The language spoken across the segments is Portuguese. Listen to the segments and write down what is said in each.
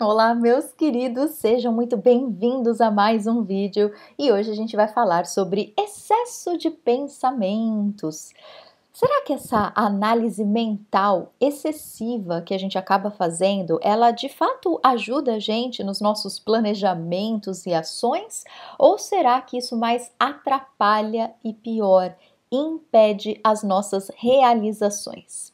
Olá, meus queridos, sejam muito bem-vindos a mais um vídeo e hoje a gente vai falar sobre excesso de pensamentos. Será que essa análise mental excessiva que a gente acaba fazendo, ela de fato ajuda a gente nos nossos planejamentos e ações? Ou será que isso mais atrapalha e pior, impede as nossas realizações?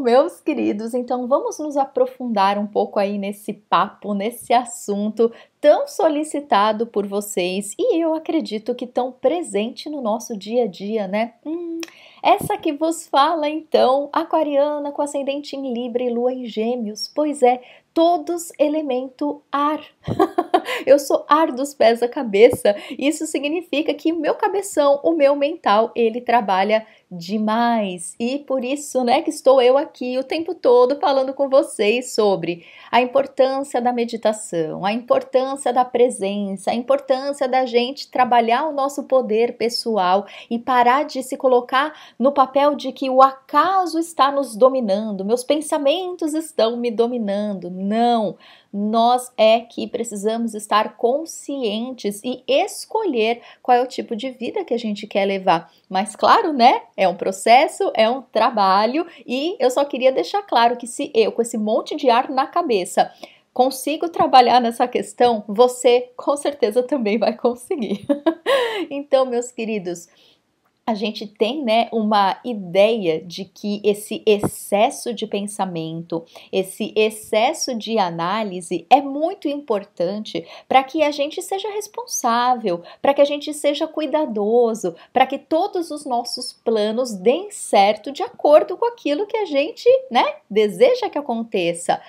meus queridos, então vamos nos aprofundar um pouco aí nesse papo, nesse assunto tão solicitado por vocês e eu acredito que tão presente no nosso dia a dia, né? Hum, essa que vos fala então, aquariana com ascendente em Libra e Lua em Gêmeos, pois é, todos elemento ar. eu sou ar dos pés à cabeça. Isso significa que meu cabeção, o meu mental, ele trabalha demais. E por isso, né, que estou eu aqui o tempo todo falando com vocês sobre a importância da meditação, a importância da presença, a importância da gente trabalhar o nosso poder pessoal e parar de se colocar no papel de que o acaso está nos dominando, meus pensamentos estão me dominando. Não, nós é que precisamos estar conscientes e escolher qual é o tipo de vida que a gente quer levar. Mas claro, né? É um processo, é um trabalho e eu só queria deixar claro que se eu com esse monte de ar na cabeça consigo trabalhar nessa questão, você com certeza também vai conseguir. então, meus queridos, a gente tem né, uma ideia de que esse excesso de pensamento, esse excesso de análise é muito importante para que a gente seja responsável, para que a gente seja cuidadoso, para que todos os nossos planos deem certo de acordo com aquilo que a gente né, deseja que aconteça.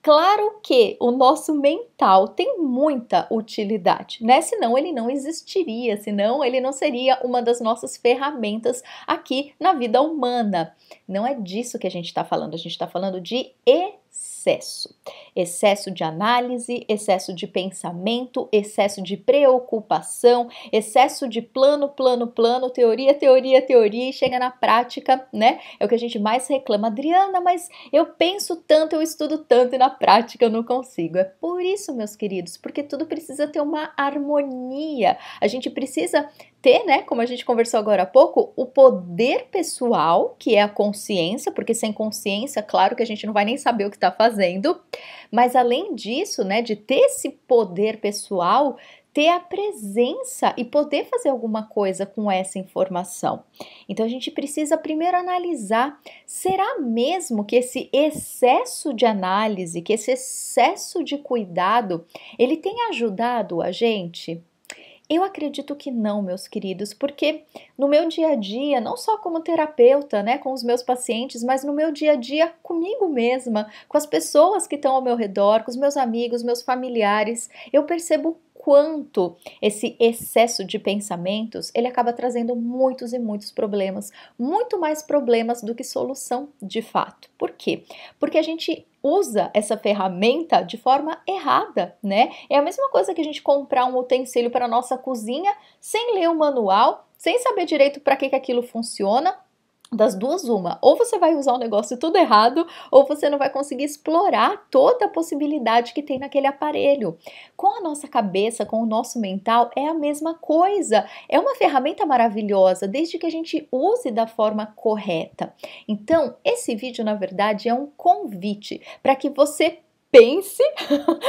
Claro que o nosso mental tem muita utilidade, né? Senão ele não existiria, senão ele não seria uma das nossas ferramentas aqui na vida humana. Não é disso que a gente está falando, a gente está falando de emoção excesso. Excesso de análise, excesso de pensamento, excesso de preocupação, excesso de plano, plano, plano, teoria, teoria, teoria e chega na prática, né? É o que a gente mais reclama. Adriana, mas eu penso tanto, eu estudo tanto e na prática eu não consigo. É por isso, meus queridos, porque tudo precisa ter uma harmonia. A gente precisa ter, né, como a gente conversou agora há pouco, o poder pessoal, que é a consciência, porque sem consciência, claro que a gente não vai nem saber o que está fazendo, mas além disso, né, de ter esse poder pessoal, ter a presença e poder fazer alguma coisa com essa informação. Então a gente precisa primeiro analisar: será mesmo que esse excesso de análise, que esse excesso de cuidado, ele tem ajudado a gente? Eu acredito que não, meus queridos, porque no meu dia a dia, não só como terapeuta, né, com os meus pacientes, mas no meu dia a dia comigo mesma, com as pessoas que estão ao meu redor, com os meus amigos, meus familiares, eu percebo quanto esse excesso de pensamentos, ele acaba trazendo muitos e muitos problemas, muito mais problemas do que solução de fato. Por quê? Porque a gente usa essa ferramenta de forma errada, né? É a mesma coisa que a gente comprar um utensílio para nossa cozinha sem ler o manual, sem saber direito para que, que aquilo funciona, das duas uma, ou você vai usar o negócio tudo errado, ou você não vai conseguir explorar toda a possibilidade que tem naquele aparelho. Com a nossa cabeça, com o nosso mental, é a mesma coisa. É uma ferramenta maravilhosa, desde que a gente use da forma correta. Então, esse vídeo, na verdade, é um convite para que você pense,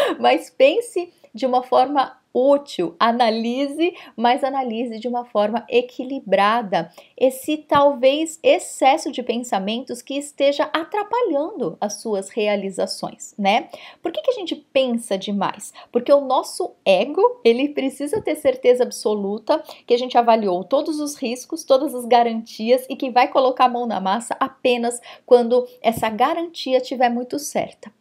mas pense de uma forma útil. Analise, mas analise de uma forma equilibrada esse talvez excesso de pensamentos que esteja atrapalhando as suas realizações, né? Por que, que a gente pensa demais? Porque o nosso ego, ele precisa ter certeza absoluta que a gente avaliou todos os riscos, todas as garantias e que vai colocar a mão na massa apenas quando essa garantia estiver muito certa.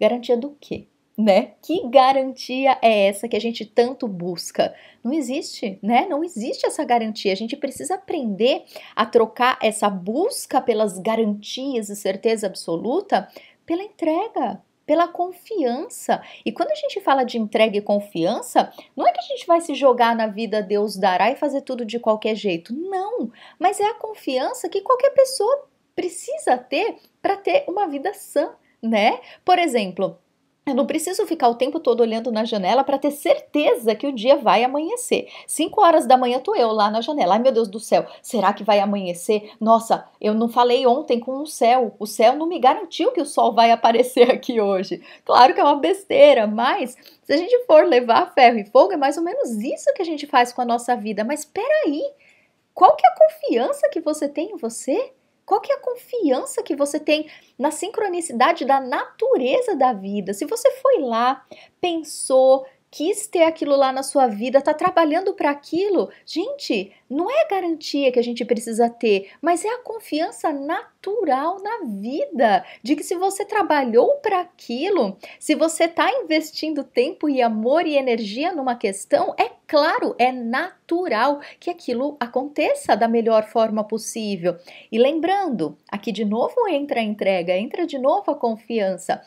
Garantia do quê? né? Que garantia é essa que a gente tanto busca? Não existe, né? Não existe essa garantia. A gente precisa aprender a trocar essa busca pelas garantias e certeza absoluta pela entrega, pela confiança. E quando a gente fala de entrega e confiança, não é que a gente vai se jogar na vida Deus dará e fazer tudo de qualquer jeito. Não, mas é a confiança que qualquer pessoa precisa ter para ter uma vida sã, né? Por exemplo, eu não preciso ficar o tempo todo olhando na janela para ter certeza que o dia vai amanhecer. Cinco horas da manhã tô eu lá na janela. Ai meu Deus do céu, será que vai amanhecer? Nossa, eu não falei ontem com o céu. O céu não me garantiu que o sol vai aparecer aqui hoje. Claro que é uma besteira, mas se a gente for levar ferro e fogo, é mais ou menos isso que a gente faz com a nossa vida. Mas peraí, qual que é a confiança que você tem em você? Qual que é a confiança que você tem na sincronicidade da natureza da vida? Se você foi lá, pensou, quis ter aquilo lá na sua vida, tá trabalhando para aquilo. Gente, não é a garantia que a gente precisa ter, mas é a confiança natural na vida de que se você trabalhou para aquilo, se você tá investindo tempo e amor e energia numa questão, é claro, é natural que aquilo aconteça da melhor forma possível. E lembrando, aqui de novo entra a entrega, entra de novo a confiança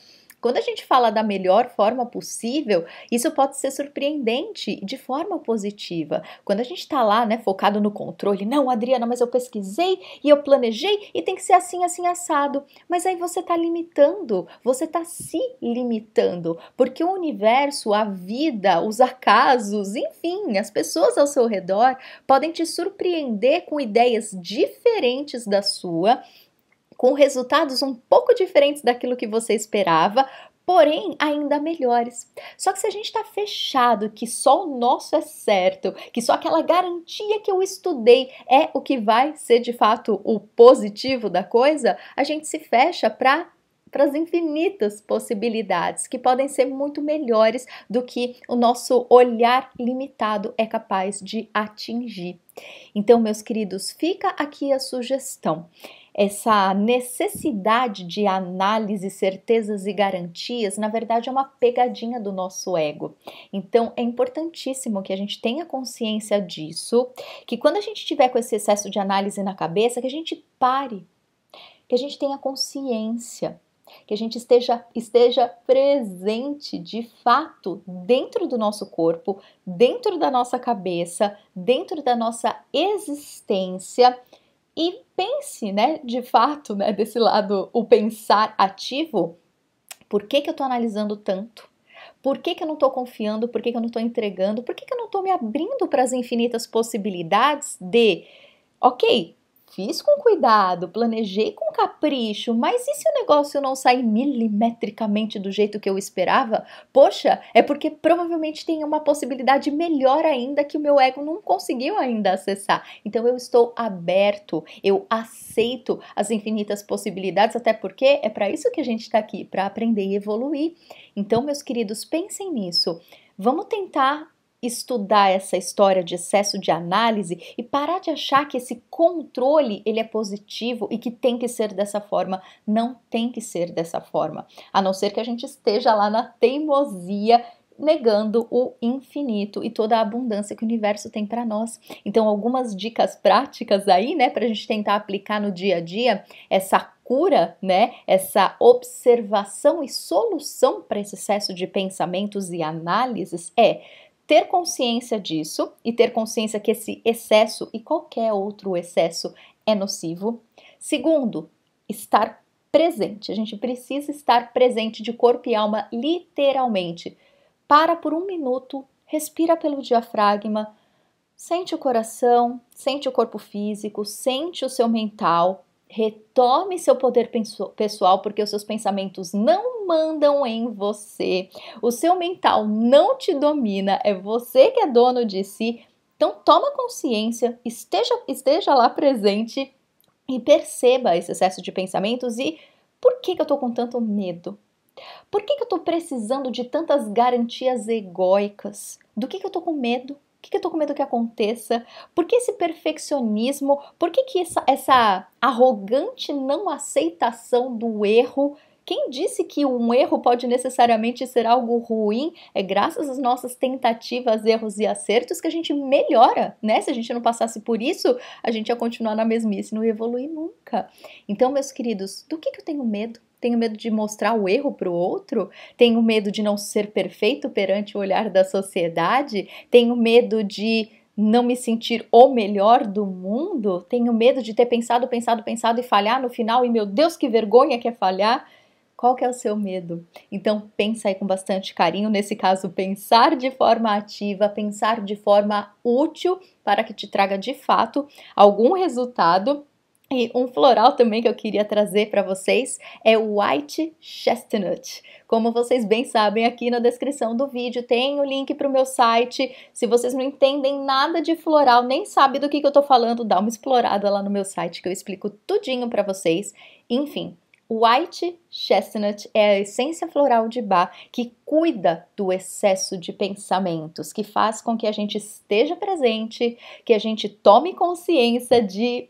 quando a gente fala da melhor forma possível, isso pode ser surpreendente de forma positiva. Quando a gente está lá, né, focado no controle, não, Adriana, mas eu pesquisei e eu planejei e tem que ser assim, assim, assado. Mas aí você está limitando, você está se limitando, porque o universo, a vida, os acasos, enfim, as pessoas ao seu redor podem te surpreender com ideias diferentes da sua com resultados um pouco diferentes daquilo que você esperava, porém ainda melhores. Só que se a gente está fechado que só o nosso é certo, que só aquela garantia que eu estudei é o que vai ser de fato o positivo da coisa, a gente se fecha para para as infinitas possibilidades que podem ser muito melhores do que o nosso olhar limitado é capaz de atingir. Então, meus queridos, fica aqui a sugestão essa necessidade de análise, certezas e garantias, na verdade, é uma pegadinha do nosso ego. Então, é importantíssimo que a gente tenha consciência disso, que quando a gente tiver com esse excesso de análise na cabeça, que a gente pare, que a gente tenha consciência que a gente esteja, esteja presente de fato dentro do nosso corpo, dentro da nossa cabeça, dentro da nossa existência e pense, né, de fato, né, desse lado, o pensar ativo. Por que, que eu estou analisando tanto? Por que, que eu não estou confiando? Por que, que eu não estou entregando? Por que, que eu não estou me abrindo para as infinitas possibilidades de, ok, Fiz com cuidado, planejei com capricho, mas e se o negócio não sair milimetricamente do jeito que eu esperava? Poxa, é porque provavelmente tem uma possibilidade melhor ainda que o meu ego não conseguiu ainda acessar. Então eu estou aberto, eu aceito as infinitas possibilidades, até porque é para isso que a gente está aqui, para aprender e evoluir. Então, meus queridos, pensem nisso. Vamos tentar estudar essa história de excesso de análise e parar de achar que esse controle ele é positivo e que tem que ser dessa forma, não tem que ser dessa forma. A não ser que a gente esteja lá na teimosia negando o infinito e toda a abundância que o universo tem para nós. Então, algumas dicas práticas aí, né, para a gente tentar aplicar no dia a dia essa cura, né? Essa observação e solução para esse excesso de pensamentos e análises é ter consciência disso e ter consciência que esse excesso e qualquer outro excesso é nocivo. Segundo, estar presente. A gente precisa estar presente de corpo e alma, literalmente. Para por um minuto, respira pelo diafragma, sente o coração, sente o corpo físico, sente o seu mental, retome seu poder pessoal, porque os seus pensamentos não comandam em você. O seu mental não te domina, é você que é dono de si. Então toma consciência, esteja, esteja lá presente e perceba esse excesso de pensamentos e por que, que eu estou com tanto medo? Por que, que eu estou precisando de tantas garantias egóicas? Do que, que eu estou com medo? O que, que eu estou com medo que aconteça? Por que esse perfeccionismo? Por que, que essa, essa arrogante não aceitação do erro quem disse que um erro pode necessariamente ser algo ruim? É graças às nossas tentativas, erros e acertos que a gente melhora, né? Se a gente não passasse por isso, a gente ia continuar na mesmice, não ia evoluir nunca. Então, meus queridos, do que, que eu tenho medo? Tenho medo de mostrar o erro para o outro? Tenho medo de não ser perfeito perante o olhar da sociedade? Tenho medo de não me sentir o melhor do mundo? Tenho medo de ter pensado, pensado, pensado e falhar no final e meu Deus, que vergonha que é falhar? Qual que é o seu medo? Então pensa aí com bastante carinho, nesse caso pensar de forma ativa, pensar de forma útil para que te traga de fato algum resultado e um floral também que eu queria trazer para vocês é o White Chestnut. Como vocês bem sabem, aqui na descrição do vídeo tem o link para o meu site. Se vocês não entendem nada de floral, nem sabem do que, que eu estou falando, dá uma explorada lá no meu site que eu explico tudinho para vocês. Enfim, White Chestnut é a essência floral de Bach que cuida do excesso de pensamentos, que faz com que a gente esteja presente, que a gente tome consciência de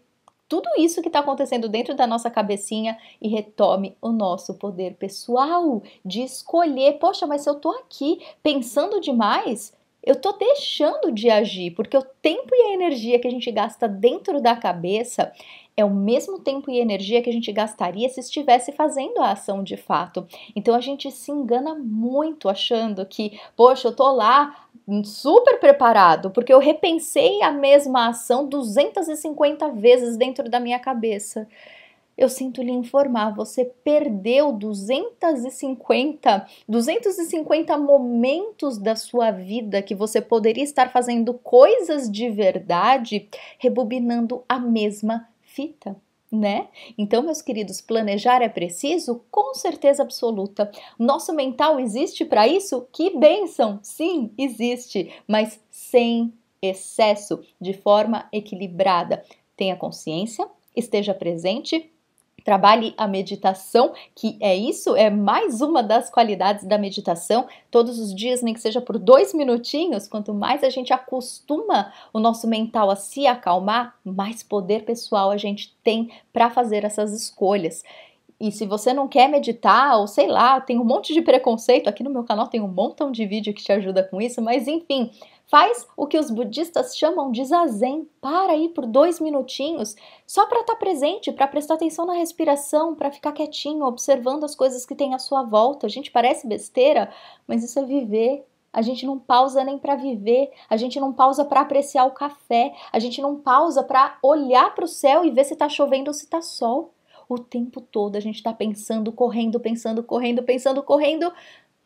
tudo isso que está acontecendo dentro da nossa cabecinha e retome o nosso poder pessoal de escolher. Poxa, mas se eu estou aqui pensando demais, eu tô deixando de agir, porque o tempo e a energia que a gente gasta dentro da cabeça é o mesmo tempo e energia que a gente gastaria se estivesse fazendo a ação de fato. Então a gente se engana muito achando que, poxa, eu tô lá super preparado, porque eu repensei a mesma ação 250 vezes dentro da minha cabeça eu sinto lhe informar, você perdeu 250, 250 momentos da sua vida que você poderia estar fazendo coisas de verdade, rebobinando a mesma fita. Né? Então, meus queridos, planejar é preciso? Com certeza absoluta. Nosso mental existe para isso? Que bênção! Sim, existe, mas sem excesso, de forma equilibrada. Tenha consciência, esteja presente, Trabalhe a meditação, que é isso, é mais uma das qualidades da meditação. Todos os dias, nem que seja por dois minutinhos, quanto mais a gente acostuma o nosso mental a se acalmar, mais poder pessoal a gente tem para fazer essas escolhas. E se você não quer meditar, ou sei lá, tem um monte de preconceito, aqui no meu canal tem um montão de vídeo que te ajuda com isso, mas enfim, Faz o que os budistas chamam de zazen. Para aí por dois minutinhos, só para estar tá presente, para prestar atenção na respiração, para ficar quietinho, observando as coisas que tem à sua volta. A gente parece besteira, mas isso é viver. A gente não pausa nem para viver, a gente não pausa para apreciar o café, a gente não pausa para olhar para o céu e ver se está chovendo ou se está sol. O tempo todo a gente está pensando, correndo, pensando, correndo, pensando, correndo,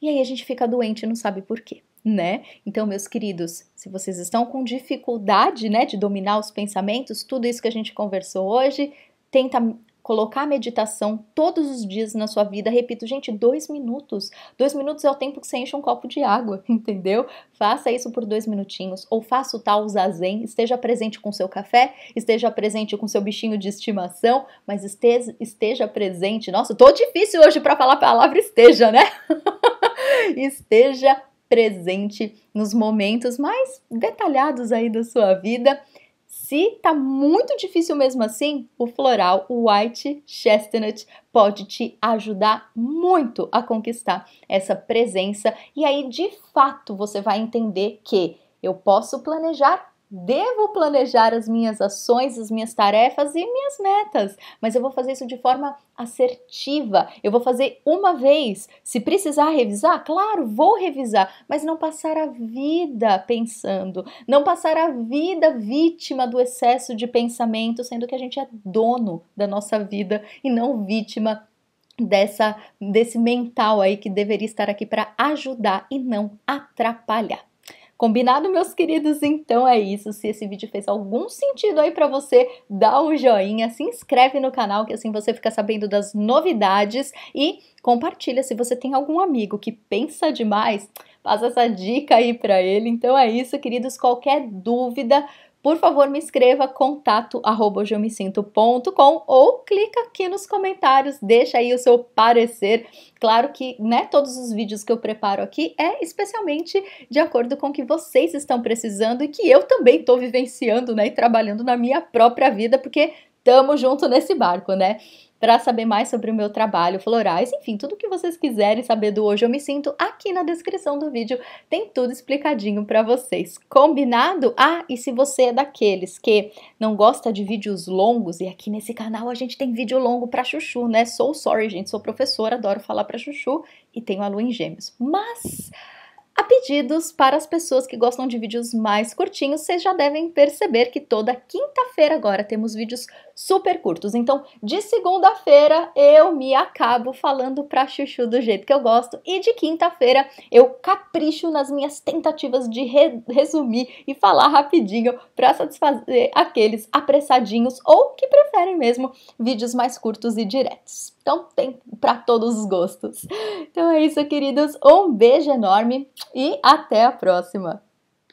e aí a gente fica doente e não sabe por quê né? Então, meus queridos, se vocês estão com dificuldade, né, de dominar os pensamentos, tudo isso que a gente conversou hoje, tenta colocar a meditação todos os dias na sua vida. Repito, gente, dois minutos. Dois minutos é o tempo que você enche um copo de água, entendeu? Faça isso por dois minutinhos, ou faça o tal zazen, esteja presente com seu café, esteja presente com seu bichinho de estimação, mas esteja, esteja presente. Nossa, tô difícil hoje para falar a palavra esteja, né? esteja presente nos momentos mais detalhados aí da sua vida. Se tá muito difícil mesmo assim, o floral White Chestnut pode te ajudar muito a conquistar essa presença e aí de fato você vai entender que eu posso planejar Devo planejar as minhas ações, as minhas tarefas e minhas metas, mas eu vou fazer isso de forma assertiva. Eu vou fazer uma vez. Se precisar revisar, claro, vou revisar, mas não passar a vida pensando, não passar a vida vítima do excesso de pensamento, sendo que a gente é dono da nossa vida e não vítima dessa desse mental aí que deveria estar aqui para ajudar e não atrapalhar. Combinado, meus queridos? Então é isso. Se esse vídeo fez algum sentido aí para você, dá um joinha, se inscreve no canal, que assim você fica sabendo das novidades e compartilha se você tem algum amigo que pensa demais, passa essa dica aí para ele. Então é isso, queridos. Qualquer dúvida, por favor me escreva contato@geomecinto.com ou clica aqui nos comentários, deixa aí o seu parecer. Claro que, né, todos os vídeos que eu preparo aqui é especialmente de acordo com o que vocês estão precisando e que eu também estou vivenciando, né, e trabalhando na minha própria vida, porque tamo junto nesse barco, né? para saber mais sobre o meu trabalho, florais, enfim, tudo que vocês quiserem saber do Hoje Eu Me Sinto, aqui na descrição do vídeo tem tudo explicadinho para vocês. Combinado? Ah, e se você é daqueles que não gosta de vídeos longos, e aqui nesse canal a gente tem vídeo longo para chuchu, né? Sou sorry, gente, sou professora, adoro falar para chuchu e tenho a lua em gêmeos. Mas a pedidos para as pessoas que gostam de vídeos mais curtinhos, vocês já devem perceber que toda quinta-feira agora temos vídeos super curtos. Então, de segunda-feira eu me acabo falando pra chuchu do jeito que eu gosto e de quinta-feira eu capricho nas minhas tentativas de re resumir e falar rapidinho para satisfazer aqueles apressadinhos ou que preferem mesmo vídeos mais curtos e diretos. Então, tem para todos os gostos. Então é isso, queridos. Um beijo enorme e até a próxima!